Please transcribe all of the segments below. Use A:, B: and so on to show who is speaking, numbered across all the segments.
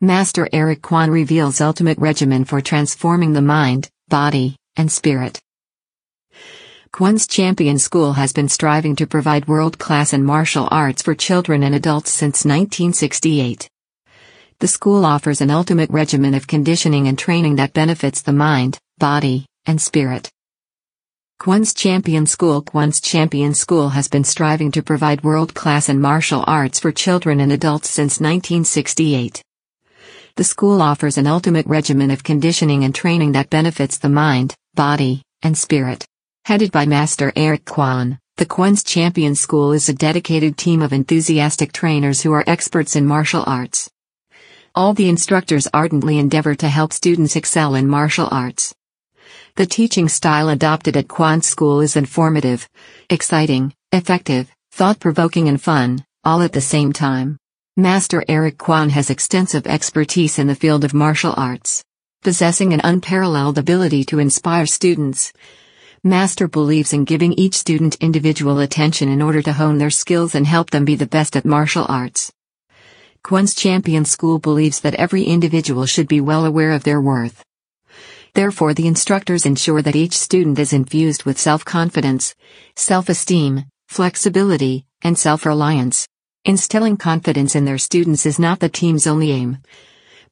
A: Master Eric Kwan reveals ultimate regimen for transforming the mind, body, and spirit. Kwan's Champion School has been striving to provide world-class and martial arts for children and adults since 1968. The school offers an ultimate regimen of conditioning and training that benefits the mind, body, and spirit. Kwan's Champion School Kwan's Champion School has been striving to provide world-class and martial arts for children and adults since 1968. The school offers an ultimate regimen of conditioning and training that benefits the mind, body, and spirit. Headed by Master Eric Kwan, the Kwan's Champion School is a dedicated team of enthusiastic trainers who are experts in martial arts. All the instructors ardently endeavor to help students excel in martial arts. The teaching style adopted at Kwan's School is informative, exciting, effective, thought provoking, and fun, all at the same time. Master Eric Kwan has extensive expertise in the field of martial arts. Possessing an unparalleled ability to inspire students, Master believes in giving each student individual attention in order to hone their skills and help them be the best at martial arts. Kwan's Champion School believes that every individual should be well aware of their worth. Therefore, the instructors ensure that each student is infused with self confidence, self esteem, flexibility, and self reliance. Instilling confidence in their students is not the team's only aim.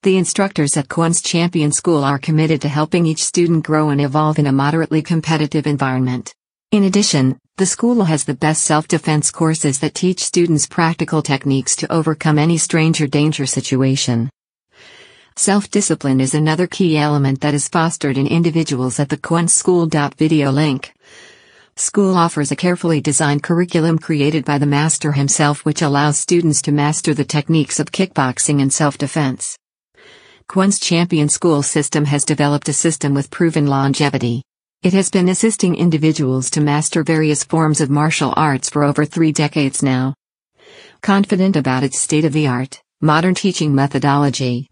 A: The instructors at Kwan's Champion School are committed to helping each student grow and evolve in a moderately competitive environment. In addition, the school has the best self-defense courses that teach students practical techniques to overcome any stranger danger situation. Self-discipline is another key element that is fostered in individuals at the Kwan School. Video link School offers a carefully designed curriculum created by the master himself which allows students to master the techniques of kickboxing and self-defense. Quan's Champion School System has developed a system with proven longevity. It has been assisting individuals to master various forms of martial arts for over three decades now. Confident about its state of the art, modern teaching methodology,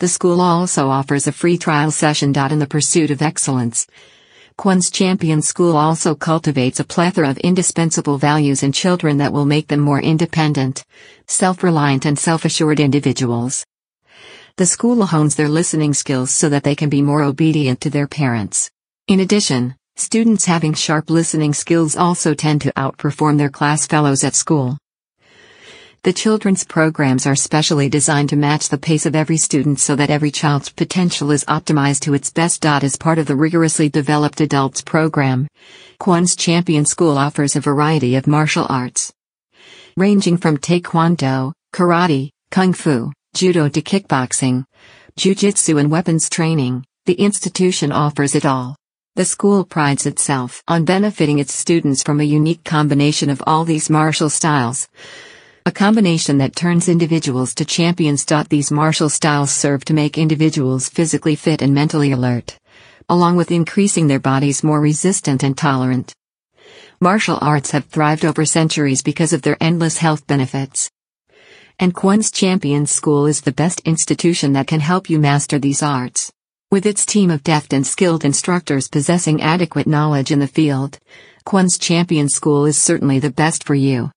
A: the school also offers a free trial session. In the pursuit of excellence, Kwon's Champion School also cultivates a plethora of indispensable values in children that will make them more independent, self-reliant and self-assured individuals. The school hones their listening skills so that they can be more obedient to their parents. In addition, students having sharp listening skills also tend to outperform their class fellows at school. The children's programs are specially designed to match the pace of every student so that every child's potential is optimized to its best. As part of the rigorously developed adults program, Kwan's Champion School offers a variety of martial arts, ranging from taekwondo, karate, kung fu, judo to kickboxing, jiu-jitsu and weapons training. The institution offers it all. The school prides itself on benefiting its students from a unique combination of all these martial styles a combination that turns individuals to champions. These martial styles serve to make individuals physically fit and mentally alert, along with increasing their bodies more resistant and tolerant. Martial arts have thrived over centuries because of their endless health benefits. And Quan's Champion School is the best institution that can help you master these arts. With its team of deft and skilled instructors possessing adequate knowledge in the field, Quan's Champion School is certainly the best for you.